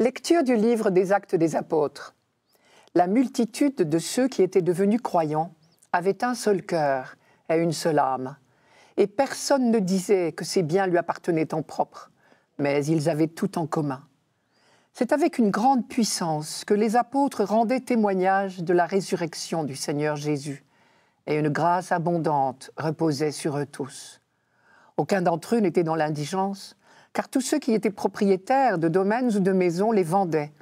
Lecture du livre des actes des apôtres. La multitude de ceux qui étaient devenus croyants avait un seul cœur et une seule âme, et personne ne disait que ces biens lui appartenaient en propre, mais ils avaient tout en commun. C'est avec une grande puissance que les apôtres rendaient témoignage de la résurrection du Seigneur Jésus, et une grâce abondante reposait sur eux tous. Aucun d'entre eux n'était dans l'indigence, car tous ceux qui étaient propriétaires de domaines ou de maisons les vendaient,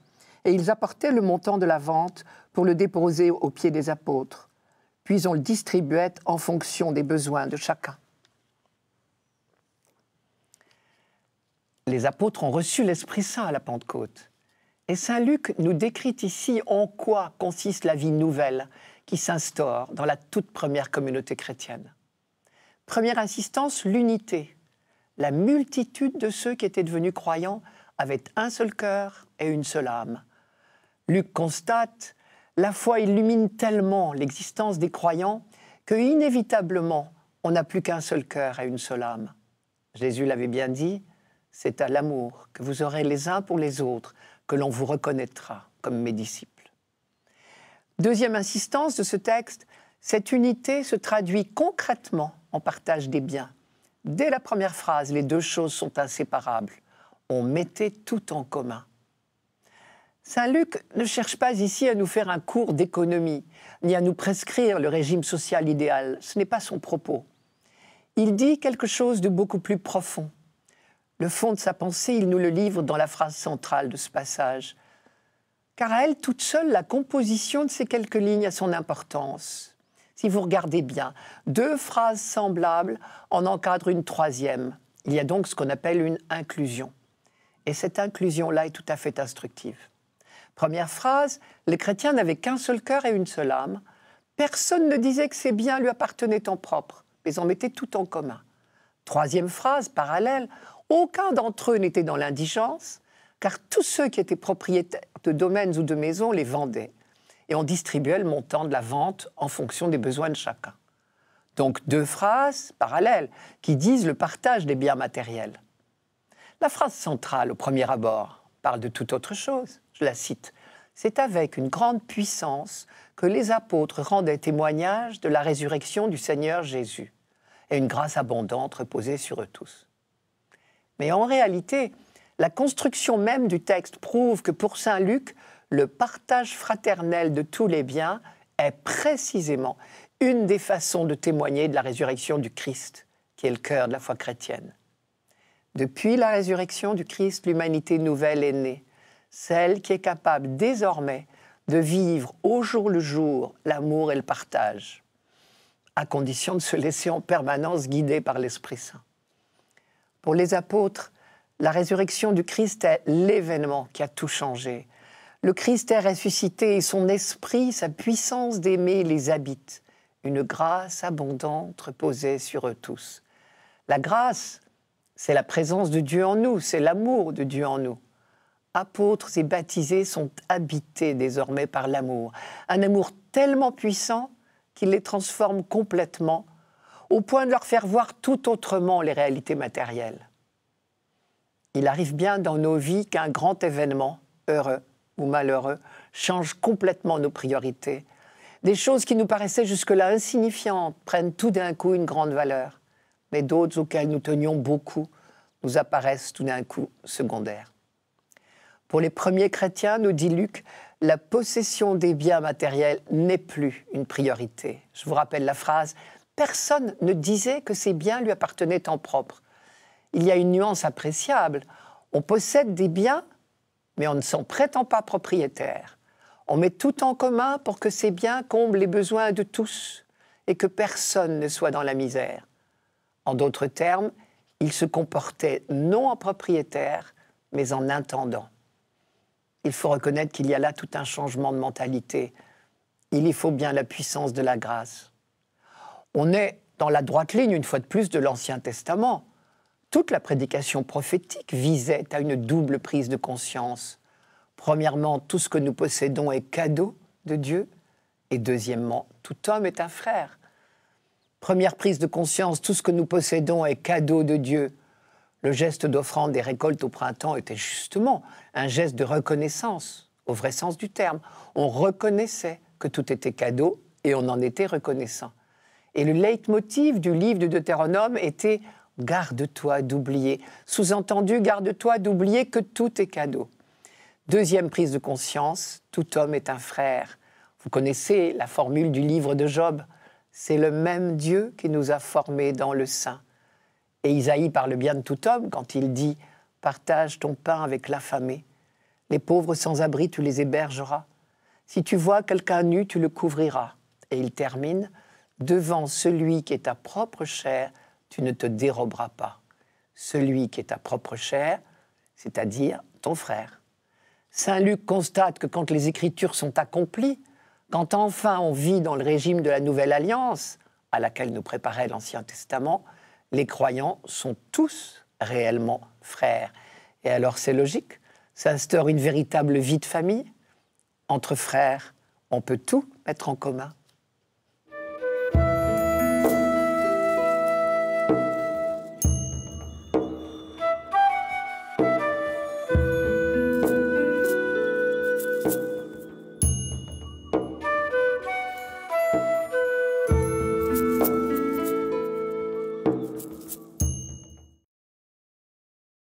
et ils apportaient le montant de la vente pour le déposer aux pieds des apôtres. Puis on le distribuait en fonction des besoins de chacun. Les apôtres ont reçu l'Esprit Saint à la Pentecôte. Et Saint Luc nous décrit ici en quoi consiste la vie nouvelle qui s'instaure dans la toute première communauté chrétienne. Première insistance, l'unité la multitude de ceux qui étaient devenus croyants avait un seul cœur et une seule âme. Luc constate, la foi illumine tellement l'existence des croyants que inévitablement on n'a plus qu'un seul cœur et une seule âme. Jésus l'avait bien dit, c'est à l'amour que vous aurez les uns pour les autres que l'on vous reconnaîtra comme mes disciples. Deuxième insistance de ce texte, cette unité se traduit concrètement en partage des biens. Dès la première phrase, les deux choses sont inséparables. On mettait tout en commun. Saint Luc ne cherche pas ici à nous faire un cours d'économie, ni à nous prescrire le régime social idéal. Ce n'est pas son propos. Il dit quelque chose de beaucoup plus profond. Le fond de sa pensée, il nous le livre dans la phrase centrale de ce passage. Car à elle toute seule, la composition de ces quelques lignes a son importance si vous regardez bien, deux phrases semblables en encadrent une troisième. Il y a donc ce qu'on appelle une inclusion. Et cette inclusion-là est tout à fait instructive. Première phrase, les chrétiens n'avaient qu'un seul cœur et une seule âme. Personne ne disait que ces biens lui appartenaient en propre, mais en mettaient tout en commun. Troisième phrase, parallèle, aucun d'entre eux n'était dans l'indigence, car tous ceux qui étaient propriétaires de domaines ou de maisons les vendaient et on distribuait le montant de la vente en fonction des besoins de chacun. Donc deux phrases parallèles qui disent le partage des biens matériels. La phrase centrale, au premier abord, parle de toute autre chose. Je la cite. C'est avec une grande puissance que les apôtres rendaient témoignage de la résurrection du Seigneur Jésus, et une grâce abondante reposait sur eux tous. Mais en réalité, la construction même du texte prouve que pour Saint Luc, le partage fraternel de tous les biens est précisément une des façons de témoigner de la résurrection du Christ, qui est le cœur de la foi chrétienne. Depuis la résurrection du Christ, l'humanité nouvelle est née, celle qui est capable désormais de vivre au jour le jour l'amour et le partage, à condition de se laisser en permanence guider par l'Esprit Saint. Pour les apôtres, la résurrection du Christ est l'événement qui a tout changé, le Christ est ressuscité et son esprit, sa puissance d'aimer les habite. Une grâce abondante reposait sur eux tous. La grâce, c'est la présence de Dieu en nous, c'est l'amour de Dieu en nous. Apôtres et baptisés sont habités désormais par l'amour, un amour tellement puissant qu'il les transforme complètement, au point de leur faire voir tout autrement les réalités matérielles. Il arrive bien dans nos vies qu'un grand événement heureux ou malheureux changent complètement nos priorités. Des choses qui nous paraissaient jusque-là insignifiantes prennent tout d'un coup une grande valeur, mais d'autres auxquelles nous tenions beaucoup nous apparaissent tout d'un coup secondaires. Pour les premiers chrétiens, nous dit Luc, la possession des biens matériels n'est plus une priorité. Je vous rappelle la phrase Personne ne disait que ces biens lui appartenaient en propre. Il y a une nuance appréciable. On possède des biens mais on ne s'en prétend pas propriétaire. On met tout en commun pour que ces biens comblent les besoins de tous et que personne ne soit dans la misère. En d'autres termes, il se comportait non en propriétaire, mais en intendant. Il faut reconnaître qu'il y a là tout un changement de mentalité. Il y faut bien la puissance de la grâce. On est dans la droite ligne, une fois de plus, de l'Ancien Testament toute la prédication prophétique visait à une double prise de conscience. Premièrement, tout ce que nous possédons est cadeau de Dieu, et deuxièmement, tout homme est un frère. Première prise de conscience, tout ce que nous possédons est cadeau de Dieu. Le geste d'offrande des récoltes au printemps était justement un geste de reconnaissance, au vrai sens du terme. On reconnaissait que tout était cadeau et on en était reconnaissant. Et le leitmotiv du livre de Deutéronome était garde-toi d'oublier. Sous-entendu, garde-toi d'oublier que tout est cadeau. Deuxième prise de conscience, tout homme est un frère. Vous connaissez la formule du livre de Job. C'est le même Dieu qui nous a formés dans le sein. Et Isaïe parle bien de tout homme quand il dit Partage ton pain avec l'affamé. Les pauvres sans abri, tu les hébergeras. Si tu vois quelqu'un nu, tu le couvriras. Et il termine Devant celui qui est ta propre chair, tu ne te déroberas pas. Celui qui est ta propre chair, c'est-à-dire ton frère. Saint Luc constate que quand les Écritures sont accomplies, quand enfin on vit dans le régime de la Nouvelle Alliance, à laquelle nous préparait l'Ancien Testament, les croyants sont tous réellement frères. Et alors c'est logique, ça instaure une véritable vie de famille. Entre frères, on peut tout mettre en commun.